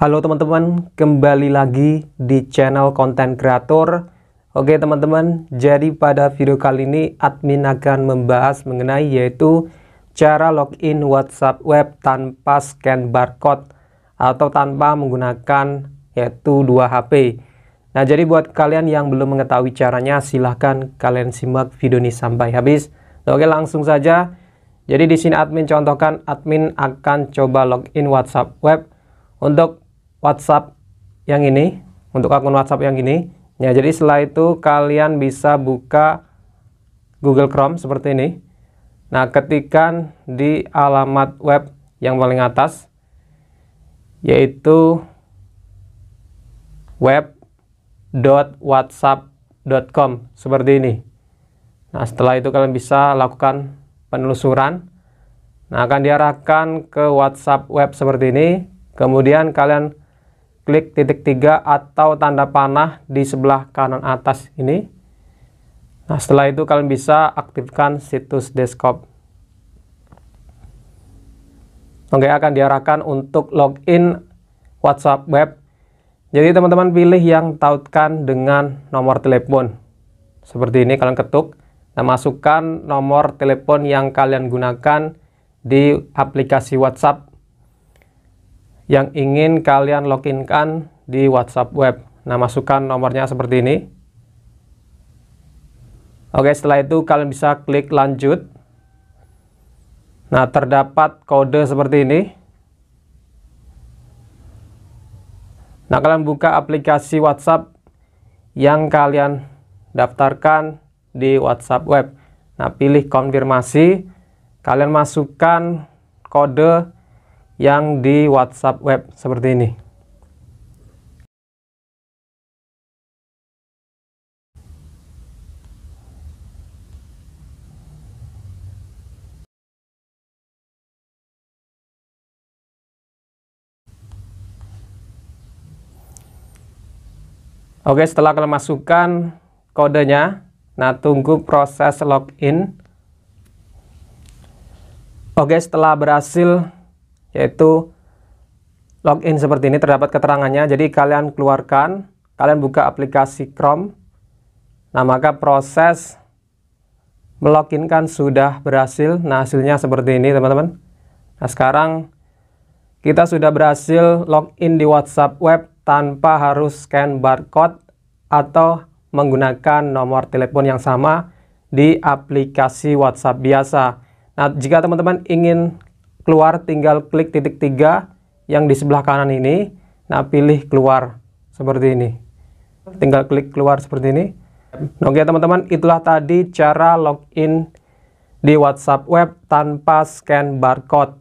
Halo teman-teman, kembali lagi di channel konten kreator. Oke teman-teman, jadi pada video kali ini admin akan membahas mengenai yaitu cara login WhatsApp web tanpa scan barcode atau tanpa menggunakan yaitu dua HP. Nah, jadi buat kalian yang belum mengetahui caranya, silahkan kalian simak video ini sampai habis. oke, langsung saja. Jadi di sini admin contohkan admin akan coba login WhatsApp web untuk WhatsApp yang ini, untuk akun WhatsApp yang ini. Ya, jadi setelah itu kalian bisa buka Google Chrome seperti ini. Nah, ketikan di alamat web yang paling atas yaitu web.whatsapp.com seperti ini. Nah, setelah itu kalian bisa lakukan penelusuran. Nah, akan diarahkan ke WhatsApp web seperti ini. Kemudian kalian klik titik tiga atau tanda panah di sebelah kanan atas ini. Nah, setelah itu kalian bisa aktifkan situs desktop. Oke, akan diarahkan untuk login WhatsApp web. Jadi teman-teman pilih yang tautkan dengan nomor telepon. Seperti ini kalian ketuk. Nah, masukkan nomor telepon yang kalian gunakan di aplikasi WhatsApp yang ingin kalian loginkan di WhatsApp web. Nah, masukkan nomornya seperti ini. Oke, setelah itu kalian bisa klik lanjut. Nah, terdapat kode seperti ini. Nah, kalian buka aplikasi WhatsApp yang kalian daftarkan di WhatsApp web. Nah, pilih konfirmasi, kalian masukkan kode yang di WhatsApp web seperti ini. Oke, setelah kalian masukkan kodenya, nah tunggu proses login. Oke, setelah berhasil yaitu login seperti ini terdapat keterangannya. Jadi kalian keluarkan, kalian buka aplikasi Chrome. Nah, maka proses meloginkan sudah berhasil. Nah, hasilnya seperti ini, teman-teman. Nah, sekarang kita sudah berhasil login di WhatsApp web tanpa harus scan barcode atau menggunakan nomor telepon yang sama di aplikasi WhatsApp biasa. Nah, jika teman-teman ingin keluar tinggal klik titik tiga yang di sebelah kanan ini nah pilih keluar seperti ini tinggal klik keluar seperti ini oke teman-teman itulah tadi cara login di WhatsApp web tanpa scan barcode